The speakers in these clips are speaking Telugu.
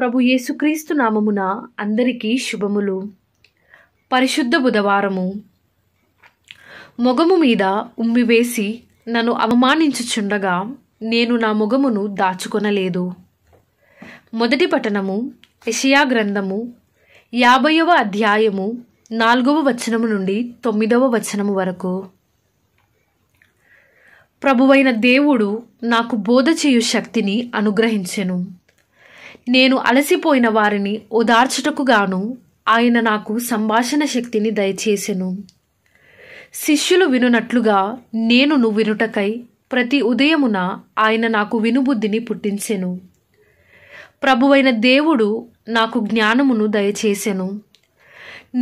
ప్రభు యేసుక్రీస్తు నామమున అందరికీ శుభములు పరిశుద్ధ బుధవారము మొగము మీద ఉమ్మివేసి నన్ను అవమానించుచుండగా నేను నా మొగమును దాచుకొనలేదు మొదటి పఠనము ఎషియా గ్రంథము యాభైవ అధ్యాయము నాలుగవ వచనము నుండి తొమ్మిదవ వచనము వరకు ప్రభువైన దేవుడు నాకు బోధ చేయు శక్తిని అనుగ్రహించెను నేను అలసిపోయిన వారిని ఓదార్చుటకుగాను ఆయన నాకు సంభాషణ శక్తిని దయచేసెను శిష్యులు వినునట్లుగా నేను నువ్వు వినుటకై ప్రతి ఉదయమున ఆయన నాకు వినుబుద్ధిని పుట్టించెను ప్రభువైన దేవుడు నాకు జ్ఞానమును దయచేసెను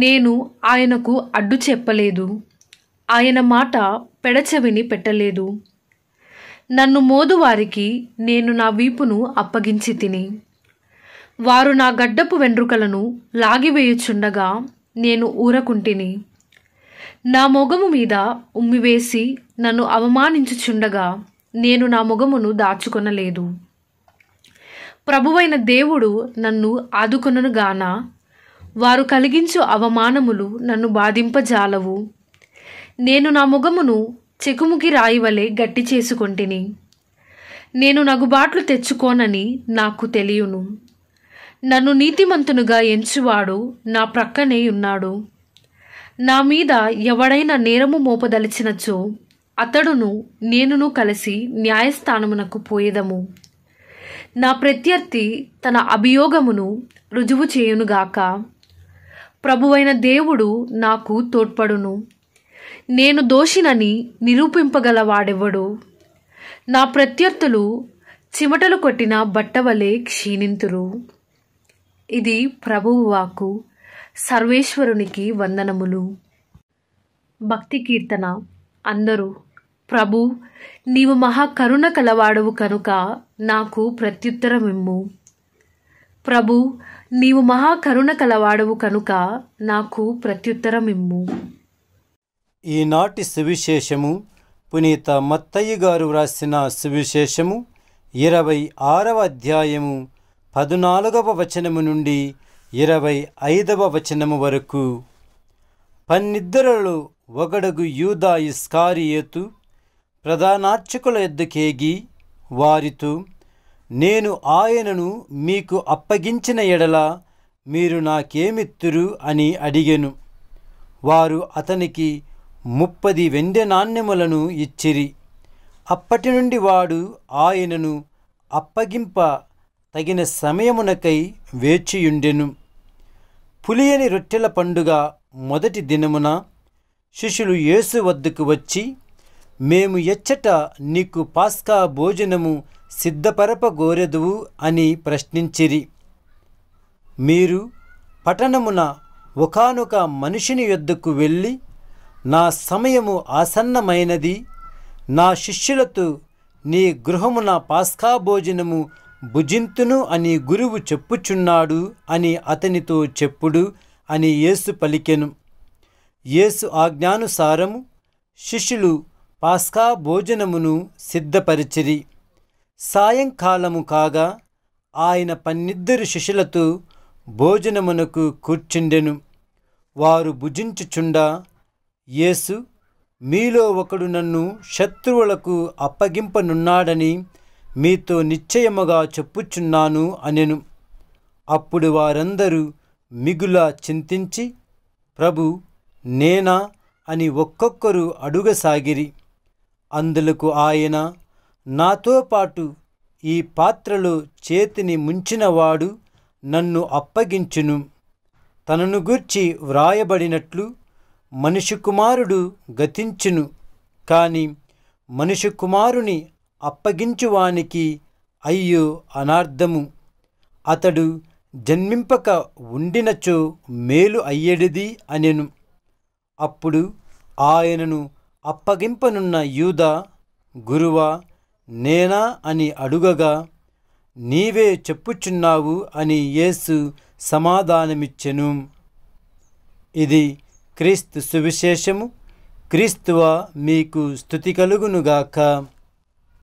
నేను ఆయనకు అడ్డు చెప్పలేదు ఆయన మాట పెడచెవిని పెట్టలేదు నన్ను మోదువారికి నేను నా వీపును అప్పగించి తిని వారు నా గడ్డపు వెండ్రుకలను లాగివేయుచుండగా నేను ఊరకుంటిని నా మొగము మీద ఉమ్మివేసి నన్ను అవమానించుచుండగా నేను నా మొగమును దాచుకొనలేదు ప్రభువైన దేవుడు నన్ను ఆదుకొనగాన వారు కలిగించు అవమానములు నన్ను బాధింపజాలవు నేను నా ముఖమును చెకుముకి రాయివలే గట్టి చేసుకొంటిని నేను నగుబాట్లు తెచ్చుకోనని నాకు తెలియను నన్ను నీతిమంతునుగా ఎంచువాడు నా ప్రక్కనే ఉన్నాడు నా మీద ఎవడైనా నేరము మోపదలిచినచో అతడును నేనును కలిసి న్యాయస్థానమునకు పోయేదము నా ప్రత్యర్థి తన అభియోగమును రుజువు చేయునుగాక ప్రభువైన దేవుడు నాకు తోడ్పడును నేను దోషినని నిరూపింపగలవాడెవ్వడు నా ప్రత్యర్థులు చిమటలు కొట్టిన బట్టవలే క్షీణింతురు ఇది ప్రభువు వాకు సర్వేశ్వరునికి వందనములు భక్తి కీర్తన అందరూ ప్రభు నీవు మహాకరుణ కలవాడవు కనుక నాకు ప్రత్యుత్తరమిమ్ము ప్రభు నీవు మహాకరుణ కలవాడవు కనుక నాకు ప్రత్యుత్తరమిమ్ము ఈనాటి సువిశేషము పునీత మత్తయ్య గారు వ్రాసిన సువిశేషము ఇరవై ఆరవ అధ్యాయము పద్నాలుగవ వచనము నుండి ఇరవై ఐదవ వచనము వరకు పన్నిద్దరలు ఒకడుగు యూదా ఇస్కారియేతు ప్రధానార్చకుల ఎద్దుకేగి వారితో నేను ఆయనను మీకు అప్పగించిన ఎడల మీరు నాకేమిత్తురు అని అడిగెను వారు అతనికి ముప్పది వెండె నాణ్యములను ఇచ్చిరి అప్పటి నుండి వాడు ఆయనను అప్పగింప తగిన సమయమునకై వేచియుండెను పులియని రొట్టెల పండుగ మొదటి దినమున శిష్యులు యేసు వద్దకు వచ్చి మేము ఎచ్చట నీకు పాస్కా భోజనము సిద్ధపరప గోరెదువు అని ప్రశ్నించిరి మీరు పట్టణమున ఒకనొక మనిషిని యొద్దకు వెళ్ళి నా సమయము ఆసన్నమైనది నా శిష్యులతో నీ గృహమున పాస్కా భోజనము భుజింతును అని గురువు చెప్పుచున్నాడు అని అతనితో చెప్పుడు అని యేసు పలికెను యేసు ఆజ్ఞానుసారము శిష్యులు పాస్కా భోజనమును సిద్ధపరిచిరి సాయంకాలము కాగా ఆయన పన్నిద్దరు శిష్యులతో భోజనమునకు కూర్చుండెను వారు భుజించుచుండా యేసు మీలో ఒకడు నన్ను శత్రువులకు అప్పగింపనున్నాడని మీతో నిశ్చయముగా చెప్పుచున్నాను అనెను అప్పుడు వారందరూ మిగులా చింతించి ప్రభు నేనా అని ఒక్కొక్కరు అడుగసాగిరి అందులకు ఆయన నాతో పాటు ఈ పాత్రలో చేతిని ముంచినవాడు నన్ను అప్పగించును తనను గూర్చి వ్రాయబడినట్లు మనిషి కుమారుడు గతించును కానీ మనిషి కుమారుని అప్పగించువానికి అయ్యో అనార్థము అతడు జన్మింపక ఉండినచో మేలు అయ్యేడిది అనెను అప్పుడు ఆయనను అప్పగింపనున్న యూద గురువా నేనా అని అడుగగా నీవే చెప్పుచున్నావు అని యేసు సమాధానమిచ్చెను ఇది క్రీస్తు సువిశేషము క్రీస్తువ మీకు స్థుతి కలుగునుగాక